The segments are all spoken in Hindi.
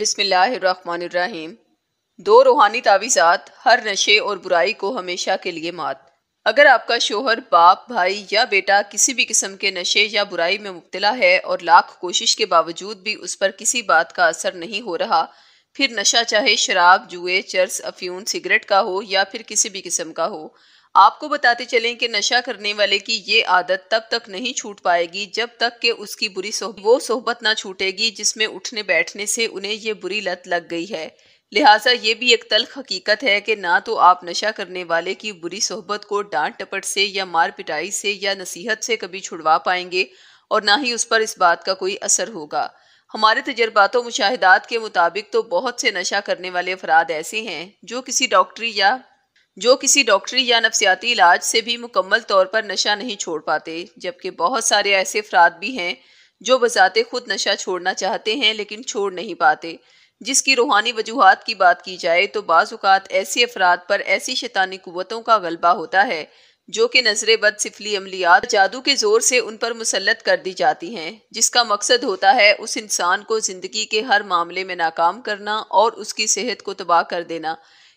बिसमीम दो रूहानी तावीज़ात हर नशे और बुराई को हमेशा के लिए मात अगर आपका शोहर बाप भाई या बेटा किसी भी किस्म के नशे या बुराई में मुबतला है और लाख कोशिश के बावजूद भी उस पर किसी बात का असर नहीं हो रहा फिर नशा चाहे शराब जुए चर्स अफ्यून सिगरेट का हो या फिर किसी भी किस्म का हो आपको बताते चलें कि नशा करने वाले की ये आदत तब तक नहीं छूट पाएगी जब तक कि उसकी बुरी वो सोहबत ना छूटेगी जिसमें उठने बैठने से उन्हें ये बुरी लत लग गई है लिहाजा ये भी एक तलख हकीकत है कि ना तो आप नशा करने वाले की बुरी सोहबत को डांट टपट से या मार पिटाई से या नसीहत से कभी छुड़वा पाएंगे और ना ही उस पर इस बात का कोई असर होगा हमारे तजर्बात मुशाहदात के मुताबिक तो बहुत से नशा करने वाले अफराद ऐसे हैं जो किसी डॉक्टरी या जो किसी डॉक्टरी या नफसियाती इलाज से भी मुकम्मल तौर पर नशा नहीं छोड़ पाते जबकि बहुत सारे ऐसे अफराद भी हैं जो बजाते खुद नशा छोड़ना चाहते हैं लेकिन छोड़ नहीं पाते जिसकी रूहानी वजूहत की बात की जाए तो बाज़ात ऐसे अफराद पर ऐसी शैतानी कुतों का गलबा होता है जो कि नजर बद सिफली अमलियात जादू के ज़ोर से उन पर मुसलत कर दी जाती हैं जिसका मकसद होता है उस इंसान को ज़िंदगी के हर मामले में नाकाम करना और उसकी सेहत को तबाह कर देना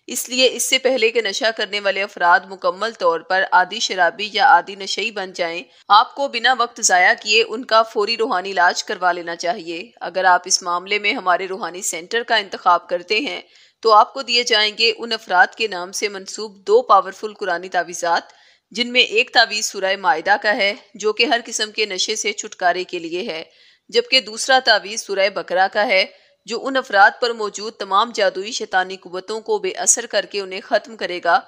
इसलिए इससे पहले के नशा करने वाले अफराद मुकम्मल तौर पर आदि शराबी या आदि नशई बन जाएं, आपको बिना वक्त ज़ाया किए उनका फौरी रूहानी इलाज करवा लेना चाहिए अगर आप इस मामले में हमारे रूहानी सेंटर का इंतखब करते हैं तो आपको दिए जाएंगे उन अफराद के नाम से मनसूब दो पावरफुल कुरानी तावीज़ात जिनमें एक तावीज़ सुरह मायदा का है जो कि हर किस्म के नशे से छुटकारे के लिए है जबकि दूसरा तावीज़ सुरह बकरा का है जो उन अफराद पर मौजूद तमाम जादुई शैतानी कुतों को बेअसर करके उन्हें ख़त्म करेगा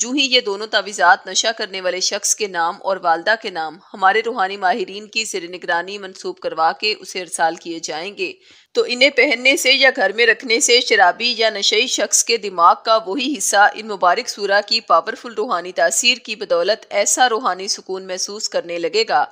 जूँ ही ये दोनों तावीज़ात नशा करने वाले शख्स के नाम और वालदा के नाम हमारे रूहानी माहरीन की सिर निगरानी मनसूब करवा के उसे अरसाल किए जाएंगे तो इन्हें पहनने से या घर में रखने से शराबी या नशई शख्स के दिमाग का वही हिस्सा इन मुबारक सूरा की पावरफुल रूहानी तासीर की बदौलत ऐसा रूहानी सुकून महसूस करने लगेगा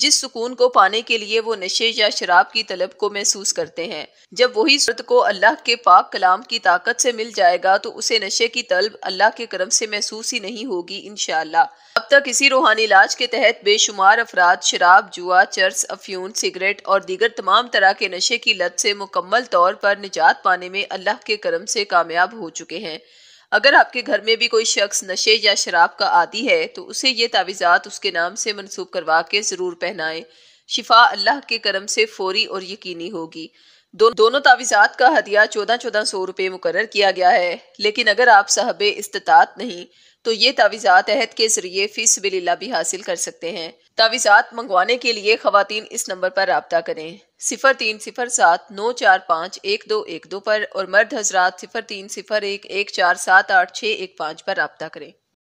जिस सुकून को पाने के लिए वो नशे या शराब की तलब को महसूस करते हैं जब वही सूरत को अल्लाह के पाक कलाम की ताकत से मिल जाएगा तो उसे नशे की तलब अल्लाह के करम से महसूस ही नहीं होगी इनशाला अब तक इसी रूहानी इलाज के तहत बेशुमार अफराद शराब जुआ चर्स अफ्यून सिगरेट और दीगर तमाम तरह के नशे की लत से मुकम्मल तौर पर निजात पाने में अल्लाह के करम से कामयाब हो चुके हैं अगर आपके घर में भी कोई शख्स नशे या शराब का आदि है तो उसे ये तावीज़ात उसके नाम से मनसूब करवा के ज़रूर पहनाएं शिफा अल्लाह के करम से फौरी और यकीनी होगी दोनों दोनों तावीज़ात का हदिया चौदह चौदह सौ रुपये मुकर किया गया है लेकिन अगर आप साहब इस्तात नहीं तो ये तावीज़ात अहद के जरिए फीस बिल्ला भी हासिल कर सकते हैं तावीज़ात मंगवाने के लिए खातन इस नंबर पर रबता करें सिफर तीन सिफर सात नौ चार पाँच एक दो एक दो पर और मर्द हजरात सिफर तीन सिफर एक एक चार सात आठ छः एक पाँच पर रबता करें